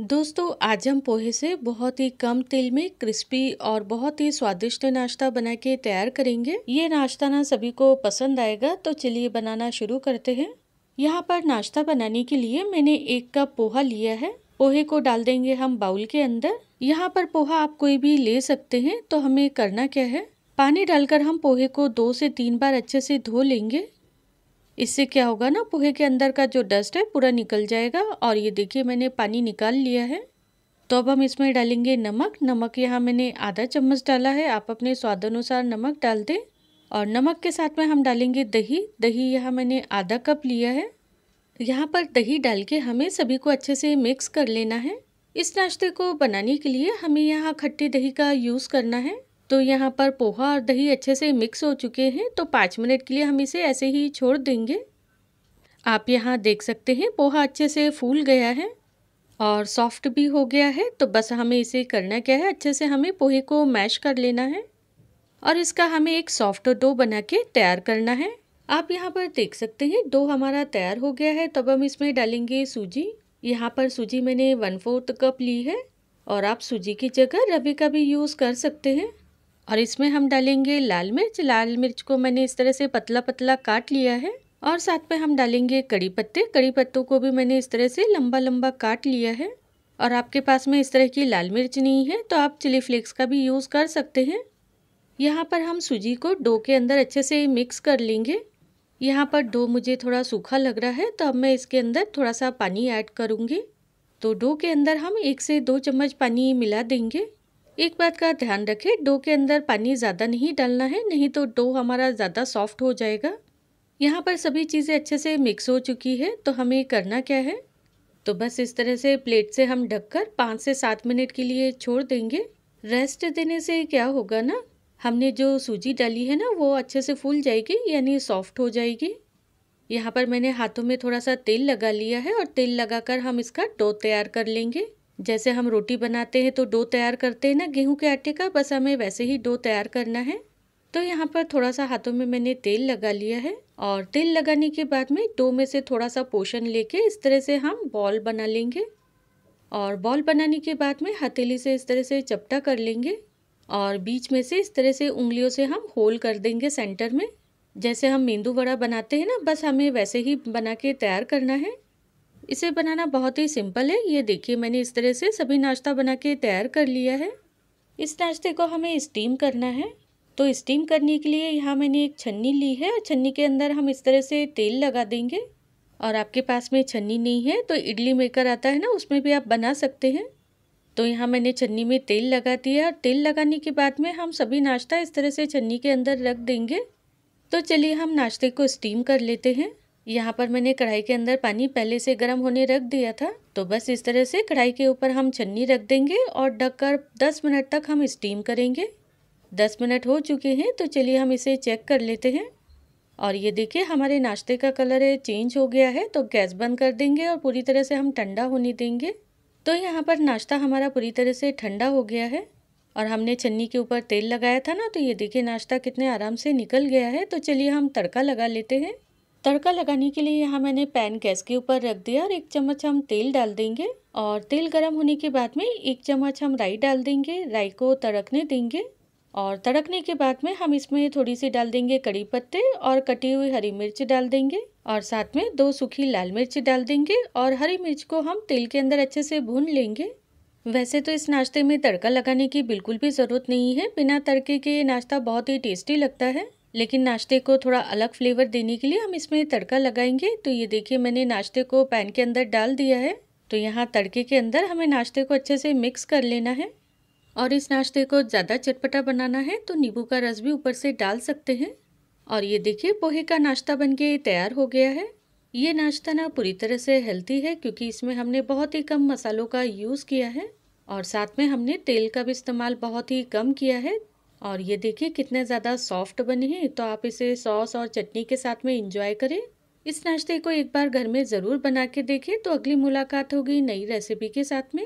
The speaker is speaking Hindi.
दोस्तों आज हम पोहे से बहुत ही कम तेल में क्रिस्पी और बहुत ही स्वादिष्ट नाश्ता बना के तैयार करेंगे ये नाश्ता ना सभी को पसंद आएगा तो चलिए बनाना शुरू करते हैं यहाँ पर नाश्ता बनाने के लिए मैंने एक कप पोहा लिया है पोहे को डाल देंगे हम बाउल के अंदर यहाँ पर पोहा आप कोई भी ले सकते हैं तो हमें करना क्या है पानी डालकर हम पोहे को दो से तीन बार अच्छे से धो लेंगे इससे क्या होगा ना पोहे के अंदर का जो डस्ट है पूरा निकल जाएगा और ये देखिए मैंने पानी निकाल लिया है तो अब हम इसमें डालेंगे नमक नमक यहाँ मैंने आधा चम्मच डाला है आप अपने स्वाद अनुसार नमक डाल दें और नमक के साथ में हम डालेंगे दही दही यहाँ मैंने आधा कप लिया है यहाँ पर दही डाल के हमें सभी को अच्छे से मिक्स कर लेना है इस नाश्ते को बनाने के लिए हमें यहाँ खट्टी दही का यूज़ करना है तो यहाँ पर पोहा और दही अच्छे से मिक्स हो चुके हैं तो पाँच मिनट के लिए हम इसे ऐसे ही छोड़ देंगे आप यहाँ देख सकते हैं पोहा अच्छे से फूल गया है और सॉफ्ट भी हो गया है तो बस हमें इसे करना क्या है अच्छे से हमें पोहे को मैश कर लेना है और इसका हमें एक सॉफ्ट डो बना के तैयार करना है आप यहाँ पर देख सकते हैं डो हमारा तैयार हो गया है तब हम इसमें डालेंगे सूजी यहाँ पर सूजी मैंने वन फोर्थ कप ली है और आप सूजी की जगह रवे का भी यूज़ कर सकते हैं और इसमें हम डालेंगे लाल मिर्च लाल मिर्च को मैंने इस तरह से पतला पतला काट लिया है और साथ में हम डालेंगे कड़ी पत्ते कड़ी पत्तों को भी मैंने इस तरह से लंबा लंबा काट लिया है और आपके पास में इस तरह की लाल मिर्च नहीं है तो आप चिली फ्लेक्स का भी यूज़ कर सकते हैं यहाँ पर हम सूजी को डो के अंदर अच्छे से मिक्स कर लेंगे यहाँ पर डो मुझे थोड़ा सूखा लग रहा है तो अब मैं इसके अंदर थोड़ा सा पानी ऐड करूँगी तो डो के अंदर हम एक से दो चम्मच पानी मिला देंगे एक बात का ध्यान रखें डो के अंदर पानी ज़्यादा नहीं डालना है नहीं तो डो हमारा ज़्यादा सॉफ्ट हो जाएगा यहाँ पर सभी चीज़ें अच्छे से मिक्स हो चुकी है तो हमें करना क्या है तो बस इस तरह से प्लेट से हम ढककर पाँच से सात मिनट के लिए छोड़ देंगे रेस्ट देने से क्या होगा ना हमने जो सूजी डाली है ना वो अच्छे से फूल जाएगी यानी सॉफ्ट हो जाएगी यहाँ पर मैंने हाथों में थोड़ा सा तेल लगा लिया है और तेल लगाकर हम इसका डो तैयार कर लेंगे जैसे हम रोटी बनाते हैं तो डो तैयार करते हैं ना गेहूं के आटे का बस हमें वैसे ही डो तैयार करना है तो यहाँ पर थोड़ा सा हाथों में मैंने तेल लगा लिया है और तेल लगाने के बाद में डो में से थोड़ा सा पोषण लेके इस तरह से हम बॉल बना लेंगे और बॉल बनाने के बाद में हथेली से इस तरह से चपटा कर लेंगे और बीच में से इस तरह से उंगलियों से हम होल कर देंगे सेंटर में जैसे हम मेंदू वड़ा बनाते हैं ना बस हमें वैसे ही बना के तैयार करना है इसे बनाना बहुत ही सिंपल है ये देखिए मैंने इस तरह से सभी नाश्ता बना के तैयार कर लिया है इस नाश्ते को हमें स्टीम करना है तो स्टीम करने के लिए यहाँ मैंने एक छन्नी ली है और छन्नी के अंदर हम इस तरह से तेल लगा देंगे और आपके पास में छन्नी नहीं है तो इडली मेकर आता है ना उसमें भी आप बना सकते हैं तो यहाँ मैंने छन्नी में तेल लगा दिया और तेल लगाने के बाद में हम सभी नाश्ता इस तरह से छन्नी के अंदर रख देंगे तो चलिए हम नाश्ते को स्टीम कर लेते हैं यहाँ पर मैंने कढ़ाई के अंदर पानी पहले से गर्म होने रख दिया था तो बस इस तरह से कढ़ाई के ऊपर हम छन्नी रख देंगे और ढककर 10 मिनट तक हम स्टीम करेंगे 10 मिनट हो चुके हैं तो चलिए हम इसे चेक कर लेते हैं और ये देखिए हमारे नाश्ते का कलर चेंज हो गया है तो गैस बंद कर देंगे और पूरी तरह से हम ठंडा होने देंगे तो यहाँ पर नाश्ता हमारा पूरी तरह से ठंडा हो गया है और हमने छन्नी के ऊपर तेल लगाया था ना तो ये देखिए नाश्ता कितने आराम से निकल गया है तो चलिए हम तड़का लगा लेते हैं तड़का लगाने के लिए यहाँ मैंने पैन गैस के ऊपर रख दिया और एक चम्मच हम तेल डाल देंगे और तेल गर्म होने के बाद में एक चम्मच हम राई डाल देंगे राई को तड़कने देंगे और तड़कने के बाद में हम इसमें थोड़ी सी डाल देंगे कड़ी पत्ते और कटी हुई हरी मिर्च डाल देंगे और साथ में दो सूखी लाल मिर्च डाल देंगे और हरी मिर्च को हम तेल के अंदर अच्छे से भून लेंगे वैसे तो इस नाश्ते में तड़का लगाने की बिल्कुल भी ज़रूरत नहीं है बिना तड़के के ये नाश्ता बहुत ही टेस्टी लगता है लेकिन नाश्ते को थोड़ा अलग फ्लेवर देने के लिए हम इसमें तड़का लगाएंगे तो ये देखिए मैंने नाश्ते को पैन के अंदर डाल दिया है तो यहाँ तड़के के अंदर हमें नाश्ते को अच्छे से मिक्स कर लेना है और इस नाश्ते को ज़्यादा चटपटा बनाना है तो नींबू का रस भी ऊपर से डाल सकते हैं और ये देखिए पोहे का नाश्ता बन तैयार हो गया है ये नाश्ता ना पूरी तरह से हेल्थी है क्योंकि इसमें हमने बहुत ही कम मसालों का यूज़ किया है और साथ में हमने तेल का भी इस्तेमाल बहुत ही कम किया है और ये देखिए कितने ज़्यादा सॉफ्ट बने हैं तो आप इसे सॉस और चटनी के साथ में इंजॉय करें इस नाश्ते को एक बार घर में ज़रूर बना के देखें तो अगली मुलाकात होगी नई रेसिपी के साथ में